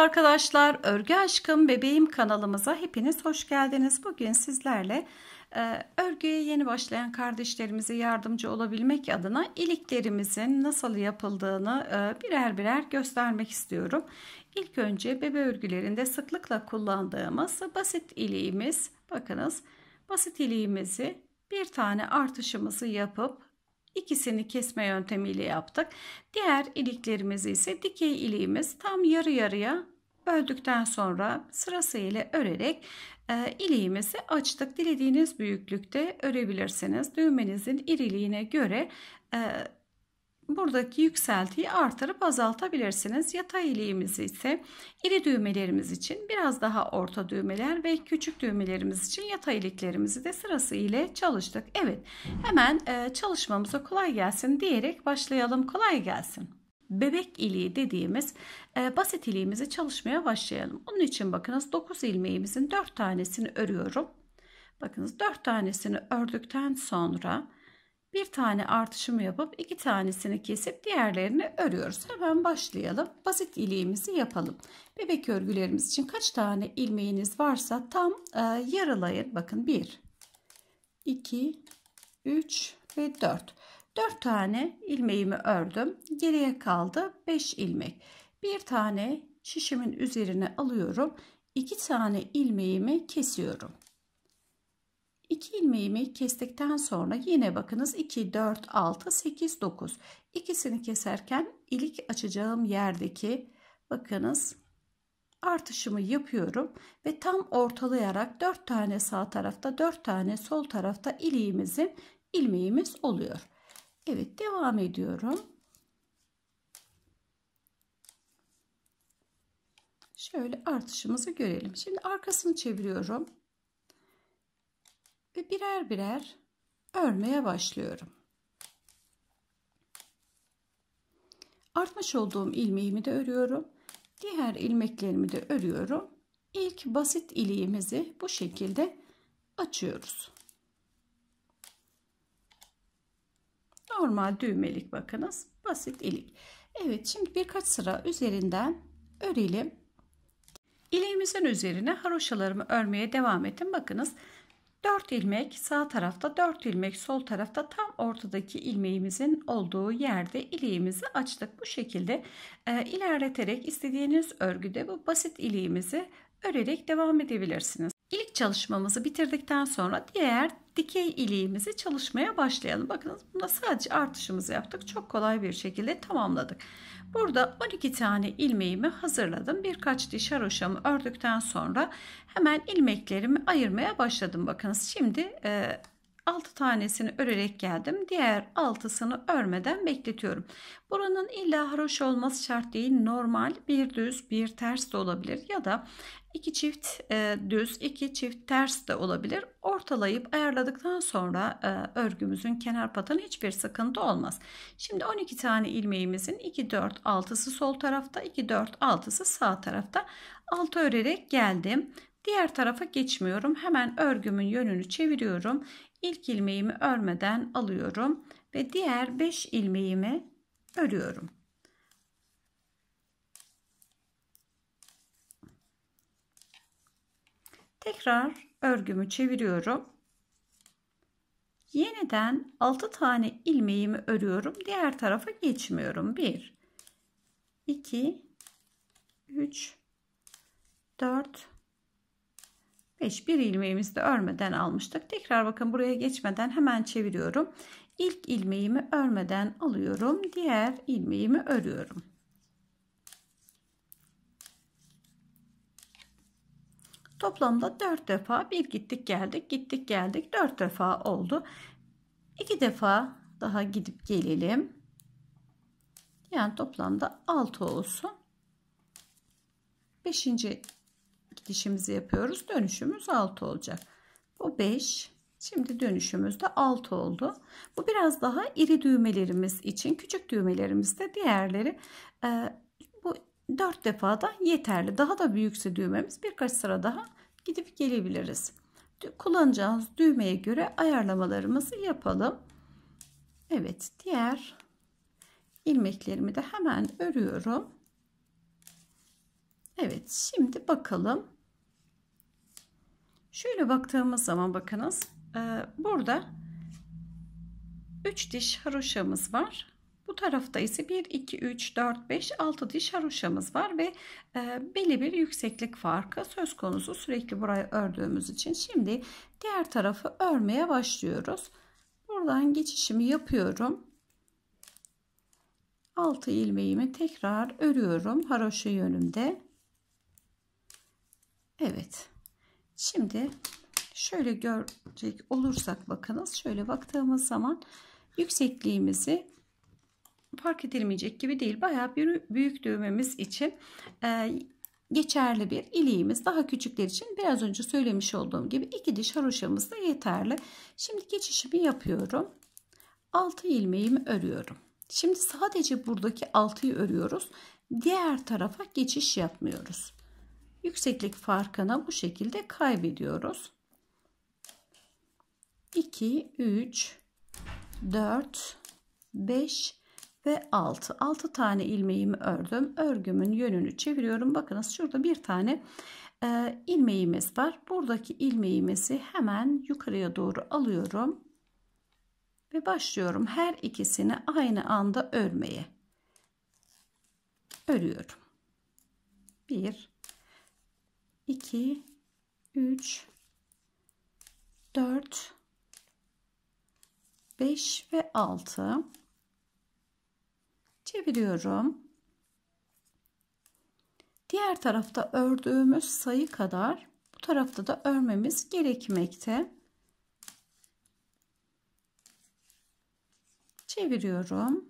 Merhaba arkadaşlar, Örgü Aşkım Bebeğim kanalımıza hepiniz hoş geldiniz. Bugün sizlerle e, örgüye yeni başlayan kardeşlerimize yardımcı olabilmek adına iliklerimizin nasıl yapıldığını e, birer birer göstermek istiyorum. İlk önce bebe örgülerinde sıklıkla kullandığımız basit iliğimiz, bakınız basit iliğimizi bir tane artışımızı yapıp İkisini kesme yöntemiyle yaptık. Diğer iliklerimizi ise dikey iliğimiz tam yarı yarıya böldükten sonra sırasıyla örerek e, iliğimizi açtık. Dilediğiniz büyüklükte örebilirsiniz. Düğmenizin iriliğine göre e, buradaki yükseltiyi artırıp azaltabilirsiniz. Yatay iliğimizi ise iri düğmelerimiz için biraz daha orta düğmeler ve küçük düğmelerimiz için yatay iliklerimizi de sırası ile çalıştık. Evet hemen e, çalışmamıza kolay gelsin diyerek başlayalım. Kolay gelsin bebek iliği dediğimiz e, basit iliğimizi çalışmaya başlayalım. Onun için bakınız 9 ilmeğimizin 4 tanesini örüyorum. Bakınız 4 tanesini ördükten sonra bir tane artışımı yapıp iki tanesini kesip diğerlerini örüyoruz. Hemen başlayalım. Basit iliğimizi yapalım. Bebek örgülerimiz için kaç tane ilmeğiniz varsa tam e, yarılayın. Bakın 1, 2, 3 ve 4. 4 tane ilmeğimi ördüm. Geriye kaldı 5 ilmek. Bir tane şişimin üzerine alıyorum. 2 tane ilmeğimi kesiyorum. 2 ilmeğimi kestikten sonra yine bakınız 2 4 6 8 9 ikisini keserken ilik açacağım yerdeki bakınız artışımı yapıyorum ve tam ortalayarak 4 tane sağ tarafta 4 tane sol tarafta iliğimizin ilmeğimiz oluyor. Evet devam ediyorum. Şöyle artışımızı görelim. Şimdi arkasını çeviriyorum ve birer birer örmeye başlıyorum. Artmış olduğum ilmeğimi de örüyorum. Diğer ilmeklerimi de örüyorum. İlk basit iliğimizi bu şekilde açıyoruz. Normal düğmelik bakınız. Basit ilik. Evet şimdi birkaç sıra üzerinden örelim. İliğimizin üzerine haroşalarımı örmeye devam ettim. Bakınız 4 ilmek sağ tarafta 4 ilmek sol tarafta tam ortadaki ilmeğimizin olduğu yerde iliğimizi açtık. Bu şekilde e, ilerleterek istediğiniz örgüde bu basit iliğimizi örerek devam edebilirsiniz. İlk çalışmamızı bitirdikten sonra diğer dikey iliğimizi çalışmaya başlayalım. Bakınız bunda sadece artışımızı yaptık. Çok kolay bir şekilde tamamladık. Burada 12 tane ilmeğimi hazırladım. Birkaç diş haroşamı ördükten sonra hemen ilmeklerimi ayırmaya başladım. Bakınız şimdi e, 6 tanesini örerek geldim. Diğer 6'sını örmeden bekletiyorum. Buranın illa haroş olması şart değil. Normal bir düz bir ters de olabilir. Ya da 2 çift e, düz, 2 çift ters de olabilir. Ortalayıp ayarladıktan sonra e, örgümüzün kenar patının hiçbir sıkıntı olmaz. Şimdi 12 tane ilmeğimizin 2 4 6'sı sol tarafta, 2 4 6'sı sağ tarafta. 6 örerek geldim. Diğer tarafa geçmiyorum. Hemen örgümün yönünü çeviriyorum. İlk ilmeğimi örmeden alıyorum ve diğer 5 ilmeğimi örüyorum. Tekrar örgümü çeviriyorum. Yeniden 6 tane ilmeğimi örüyorum. Diğer tarafa geçmiyorum. 1 2 3 4 5 bir ilmeğimizi de örmeden almıştık. Tekrar bakın buraya geçmeden hemen çeviriyorum. İlk ilmeğimi örmeden alıyorum. Diğer ilmeğimi örüyorum. Toplamda 4 defa bir gittik geldik gittik geldik 4 defa oldu. 2 defa daha gidip gelelim. Yani toplamda 6 olsun. 5. gidişimizi yapıyoruz. Dönüşümüz 6 olacak. Bu 5. Şimdi dönüşümüz de 6 oldu. Bu biraz daha iri düğmelerimiz için. Küçük düğmelerimizde diğerleri e, 4 defa da yeterli. Daha da büyükse düğmemiz birkaç sıra daha gidip gelebiliriz. Kullanacağımız düğmeye göre ayarlamalarımızı yapalım. Evet diğer ilmeklerimi de hemen örüyorum. Evet şimdi bakalım. Şöyle baktığımız zaman bakınız. Burada 3 diş haroşamız var. Bu tarafta ise 1, 2, 3, 4, 5, 6 diş haroşamız var ve e, belli bir yükseklik farkı söz konusu sürekli buraya ördüğümüz için. Şimdi diğer tarafı örmeye başlıyoruz. Buradan geçişimi yapıyorum. 6 ilmeğimi tekrar örüyorum haroşa yönümde. Evet. Şimdi şöyle görecek olursak bakınız şöyle baktığımız zaman yüksekliğimizi fark edilmeyecek gibi değil. Bayağı bir büyük düğmemiz için e, geçerli bir iliğimiz. Daha küçükler için biraz önce söylemiş olduğum gibi iki diş haroşamız da yeterli. Şimdi geçişimi yapıyorum. 6 ilmeğimi örüyorum. Şimdi sadece buradaki 6'yı örüyoruz. Diğer tarafa geçiş yapmıyoruz. Yükseklik farkına bu şekilde kaybediyoruz. 2, 3, 4, 5, ve 6. 6 tane ilmeğimi ördüm. Örgümün yönünü çeviriyorum. Bakınız şurada bir tane e, ilmeğimiz var. Buradaki ilmeğimizi hemen yukarıya doğru alıyorum. Ve başlıyorum her ikisini aynı anda örmeye. Örüyorum. 1 2 3 4 5 ve 6 çeviriyorum. Diğer tarafta ördüğümüz sayı kadar bu tarafta da örmemiz gerekmekte. Çeviriyorum.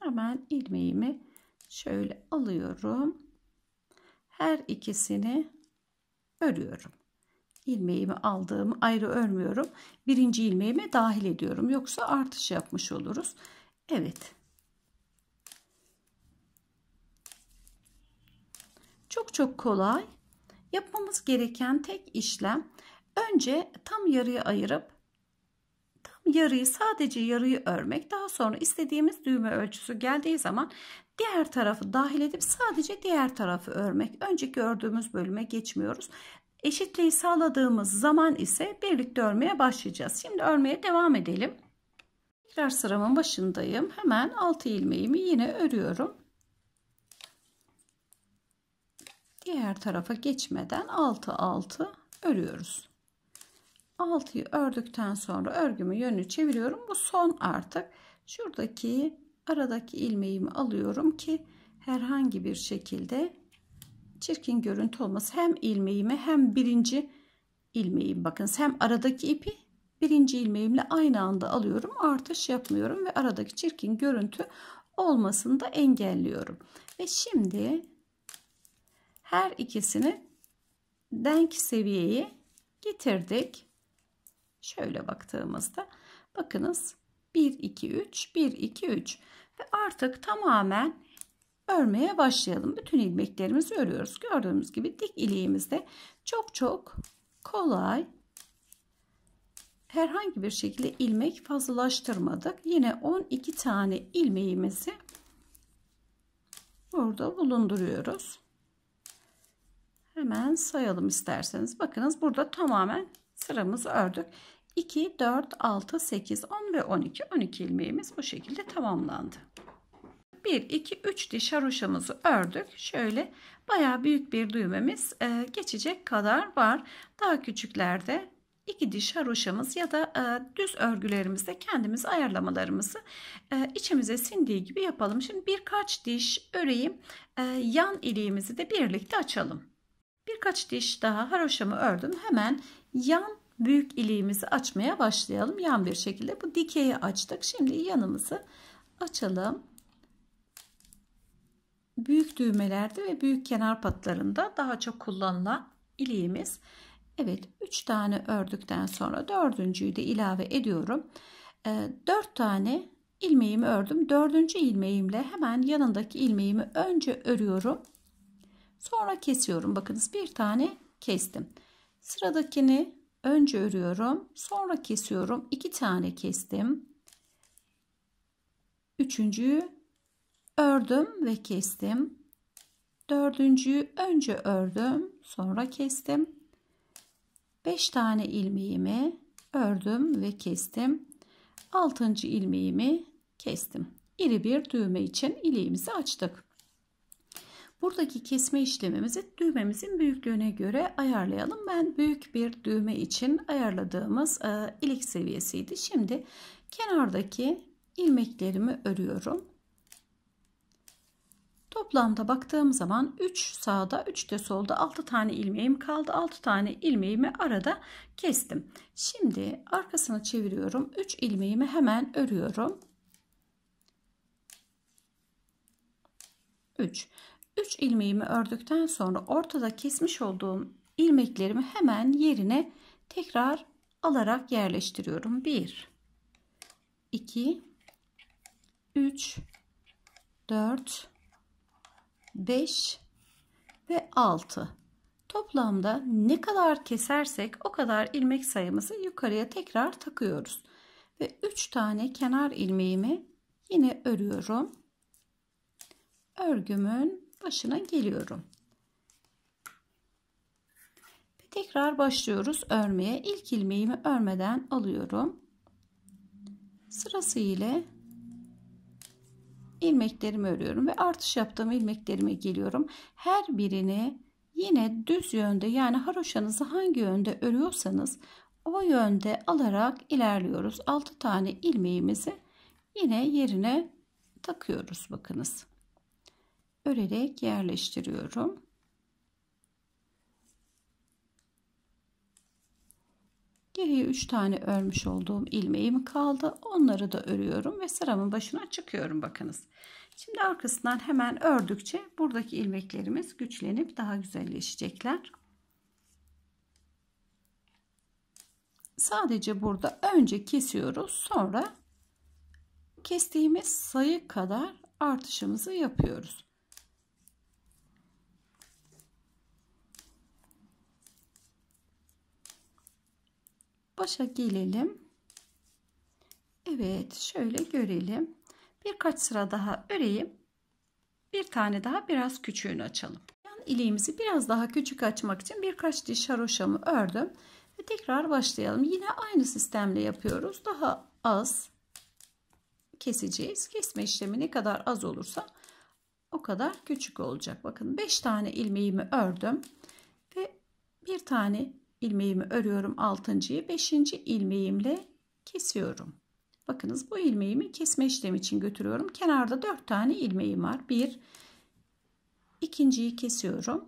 Hemen ilmeğimi şöyle alıyorum. Her ikisini örüyorum. İlmeğimi aldığımı ayrı örmüyorum. Birinci ilmeğime dahil ediyorum. Yoksa artış yapmış oluruz. Evet. Çok çok kolay. Yapmamız gereken tek işlem önce tam yarıyı ayırıp tam yarıyı sadece yarıyı örmek. Daha sonra istediğimiz düğme ölçüsü geldiği zaman diğer tarafı dahil edip sadece diğer tarafı örmek. Önceki ördüğümüz bölüme geçmiyoruz. Eşitliği sağladığımız zaman ise birlikte örmeye başlayacağız. Şimdi örmeye devam edelim. Tekrar sıramın başındayım. Hemen 6 ilmeğimi yine örüyorum. diğer tarafa geçmeden 6 6 örüyoruz. 6'yı ördükten sonra örgümü yönü çeviriyorum. Bu son artık. Şuradaki aradaki ilmeğimi alıyorum ki herhangi bir şekilde çirkin görüntü olması hem ilmeğimi hem birinci ilmeğimi. bakın hem aradaki ipi birinci ilmeğimle aynı anda alıyorum artış yapmıyorum ve aradaki çirkin görüntü olmasını da engelliyorum ve şimdi her ikisini denk seviyeye getirdik. Şöyle baktığımızda bakınız 1 2 3 1 2 3 ve artık tamamen örmeye başlayalım. Bütün ilmeklerimizi örüyoruz. Gördüğünüz gibi dik iliğimizde çok çok kolay herhangi bir şekilde ilmek fazlalaştırmadık. Yine 12 tane ilmeğimizi burada bulunduruyoruz. Hemen sayalım isterseniz. Bakınız burada tamamen sıramızı ördük. 2, 4, 6, 8, 10 ve 12. 12 ilmeğimiz bu şekilde tamamlandı. 1, 2, 3 diş haroşamızı ördük. Şöyle baya büyük bir düğmemiz e, geçecek kadar var. Daha küçüklerde 2 diş haroşamız ya da e, düz örgülerimizde kendimiz ayarlamalarımızı e, içimize sindiği gibi yapalım. Şimdi birkaç diş öreyim. E, yan iliğimizi de birlikte açalım. Birkaç diş daha haroşamı ördüm. Hemen yan büyük iliğimizi açmaya başlayalım. Yan bir şekilde bu dikeyi açtık. Şimdi yanımızı açalım. Büyük düğmelerde ve büyük kenar patlarında daha çok kullanılan iliğimiz. Evet 3 tane ördükten sonra dördüncüyü de ilave ediyorum. 4 ee, tane ilmeğimi ördüm. Dördüncü ilmeğimle hemen yanındaki ilmeğimi önce örüyorum. Sonra kesiyorum. Bakınız bir tane kestim. Sıradakini önce örüyorum. Sonra kesiyorum. İki tane kestim. Üçüncüyü ördüm ve kestim. Dördüncüyü önce ördüm. Sonra kestim. Beş tane ilmeğimi ördüm ve kestim. Altıncı ilmeğimi kestim. İri bir düğme için iliğimizi açtık. Buradaki kesme işlemimizi düğmemizin büyüklüğüne göre ayarlayalım. Ben büyük bir düğme için ayarladığımız e, ilik seviyesiydi. Şimdi kenardaki ilmeklerimi örüyorum. Toplamda baktığım zaman 3 sağda 3 de solda 6 tane ilmeğim kaldı. 6 tane ilmeğimi arada kestim. Şimdi arkasını çeviriyorum. 3 ilmeğimi hemen örüyorum. 3. 3 ilmeğimi ördükten sonra ortada kesmiş olduğum ilmeklerimi hemen yerine tekrar alarak yerleştiriyorum. 1 2 3 4 5 ve 6 toplamda ne kadar kesersek o kadar ilmek sayımızı yukarıya tekrar takıyoruz ve 3 tane kenar ilmeğimi yine örüyorum örgümün başına geliyorum. ve Tekrar başlıyoruz örmeye. İlk ilmeğimi örmeden alıyorum. Sırası ile ilmeklerimi örüyorum ve artış yaptığım ilmeklerime geliyorum. Her birini yine düz yönde yani haroşanızı hangi yönde örüyorsanız o yönde alarak ilerliyoruz. 6 tane ilmeğimizi yine yerine takıyoruz bakınız örerek yerleştiriyorum. Geriye 3 tane örmüş olduğum ilmeğim kaldı. Onları da örüyorum ve sıramın başına çıkıyorum bakınız. Şimdi arkasından hemen ördükçe buradaki ilmeklerimiz güçlenip daha güzelleşecekler. Sadece burada önce kesiyoruz sonra kestiğimiz sayı kadar artışımızı yapıyoruz. başa gelelim. Evet şöyle görelim. Birkaç sıra daha öreyim. Bir tane daha biraz küçüğünü açalım. Yan ileğimizi biraz daha küçük açmak için birkaç diş haroşamı ördüm. Ve tekrar başlayalım. Yine aynı sistemle yapıyoruz. Daha az keseceğiz. Kesme işlemi ne kadar az olursa o kadar küçük olacak. Bakın 5 tane ilmeğimi ördüm. Ve bir tane ilmeğimi örüyorum. Altıncıyı beşinci ilmeğimle kesiyorum. Bakınız bu ilmeğimi kesme işlemi için götürüyorum. Kenarda dört tane ilmeğim var. Bir, ikinciyi kesiyorum.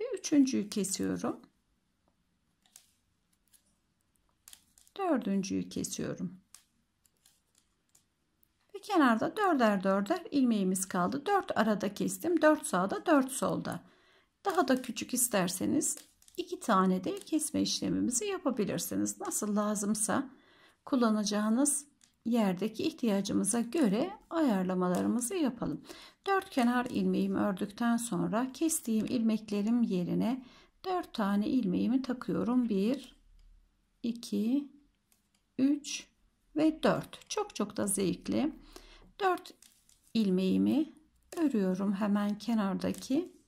Ve üçüncüyü kesiyorum. Dördüncüyü kesiyorum. Ve kenarda dörder dörder ilmeğimiz kaldı. Dört arada kestim. Dört sağda, dört solda. Daha da küçük isterseniz iki tane de kesme işlemimizi yapabilirsiniz. Nasıl lazımsa kullanacağınız yerdeki ihtiyacımıza göre ayarlamalarımızı yapalım. Dört kenar ilmeğimi ördükten sonra kestiğim ilmeklerim yerine dört tane ilmeğimi takıyorum. Bir, iki, üç ve dört. Çok çok da zevkli. Dört ilmeğimi örüyorum hemen kenardaki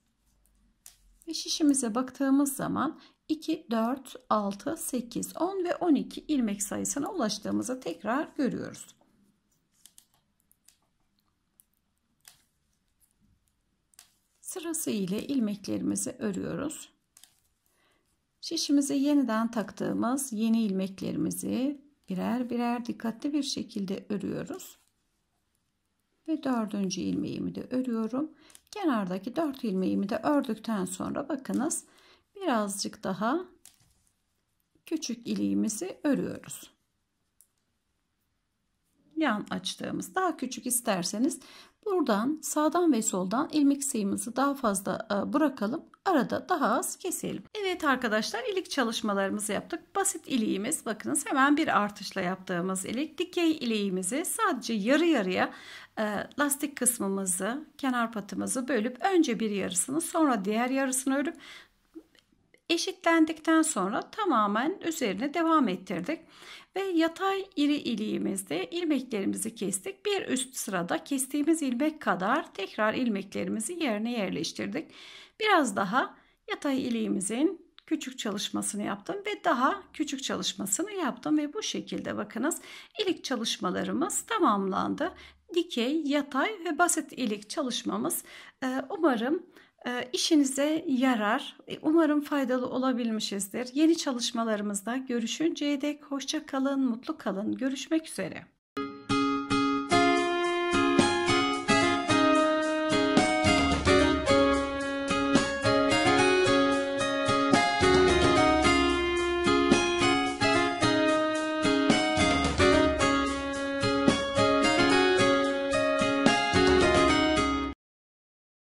ve şişimize baktığımız zaman 2, 4, 6, 8, 10 ve 12 ilmek sayısına ulaştığımızı tekrar görüyoruz. Sırası ile ilmeklerimizi örüyoruz. Şişimize yeniden taktığımız yeni ilmeklerimizi birer birer dikkatli bir şekilde örüyoruz ve dördüncü ilmeğimi de örüyorum. Kenardaki dört ilmeğimi de ördükten sonra bakınız birazcık daha küçük iliğimizi örüyoruz. Yan açtığımız daha küçük isterseniz buradan sağdan ve soldan ilmek sayımızı daha fazla e, bırakalım arada daha az keselim. Evet arkadaşlar ilik çalışmalarımızı yaptık. Basit iliğimiz bakınız hemen bir artışla yaptığımız ilik. Dikey iliğimizi sadece yarı yarıya e, lastik kısmımızı kenar patımızı bölüp önce bir yarısını sonra diğer yarısını örüp eşitlendikten sonra tamamen üzerine devam ettirdik ve yatay iri iliğimizde ilmeklerimizi kestik. Bir üst sırada kestiğimiz ilmek kadar tekrar ilmeklerimizi yerine yerleştirdik biraz daha yatay iliğimizin küçük çalışmasını yaptım ve daha küçük çalışmasını yaptım ve bu şekilde bakınız ilik çalışmalarımız tamamlandı. Dikey, yatay ve basit ilik çalışmamız e, umarım e, işinize yarar. E, umarım faydalı olabilmişizdir. Yeni çalışmalarımızda görüşünceye dek hoşça kalın, mutlu kalın. Görüşmek üzere.